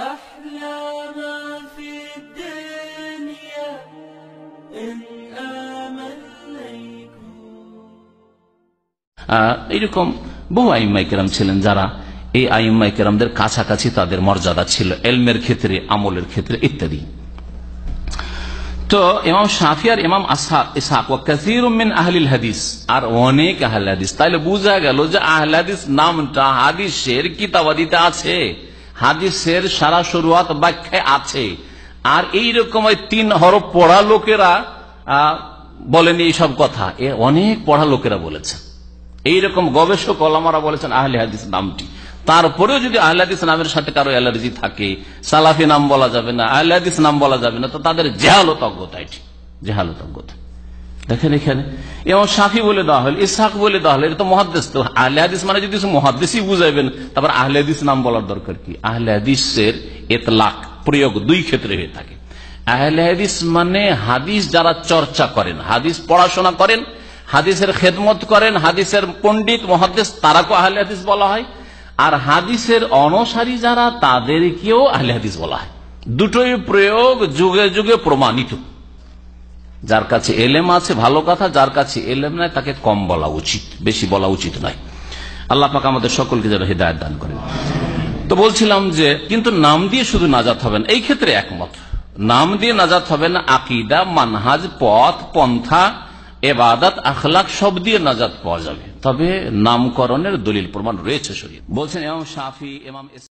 أحلى في الدنيا إن آمنيكم এরকম বহু আইম্মাই কেরাম ছিলেন যারা এই আইম্মাই কেরামদের কাছাকাছি তাদের মর্যাদা ছিল এলমের ক্ষেত্রে আমলের ক্ষেত্রে ইত্যাদি তো ইমাম সাফিয়ার আর ইমাম ইসাক আহলিল হাদিস আর অনেক আহল হাদিস তাহলে বোঝা গেল যে আহল হাদিস নামটা হাদিসের কিতাবাদিতে আছে হাদিসের সারা শুরুয়াত ব্যাখ্যায় আছে আর এই রকম তিন হরফ পড়া লোকেরা বলেনি এইসব কথা এ অনেক পড়া লোকেরা বলেছে এইরকম গবেষক অলামারা বলেছেন আহলে হাদিস নামটি তারপরেও যদি আহলাদিস নামের সাথে কারো অ্যালার্জি থাকে সালাফি নাম বলা যাবে না আহলাদিস নাম বলা যাবে না তো তাদের জেহালতজ্ঞতা এটি জেহালতজ্ঞতা দেখেন এখানে এবং সাফি বলে দেওয়া হল ইসাক বলে দেওয়া হল এটা তো মহাদ্দেশ তো আহলে হাদিস মানে যদি মহাদ্দেশই বুঝাবেন তারপর আহলে হাদিস নাম বলার দরকার কি আহলে হাদিসের এতলাক প্রয়োগ দুই ক্ষেত্রে হয়ে থাকে আহলে হাদিস মানে হাদিস যারা চর্চা করেন হাদিস পড়াশোনা করেন হাদিসের খেদমত করেন হাদিসের পণ্ডিত মহাদ্দেশ তারাকে আহলে হাদিস বলা হয় আর হাদিসের অনসারী যারা তাদেরকেও আহলে হাদিস বলা হয় দুটোই প্রয়োগ যুগে যুগে প্রমাণিত যার কাছে এলেম আছে ভালো কথা যার কাছে এলেম নাই তাকে কম বলা উচিত বেশি বলা উচিত নয় আল্লাহ পাক আমাদের সকলকে যেন হৃদায়ত দান করে তো বলছিলাম যে কিন্তু নাম দিয়ে শুধু নাজাত হবেন এই ক্ষেত্রে একমত নাম দিয়ে নাজাত হবে না আকিদা মানহাজ পথ পন্থা এবাদাত আখলাক সব দিয়ে নাজাত পাওয়া যাবে তবে নামকরণের দলিল প্রমাণ রয়েছে শরীর বলছেন এমাম সাফি এমাম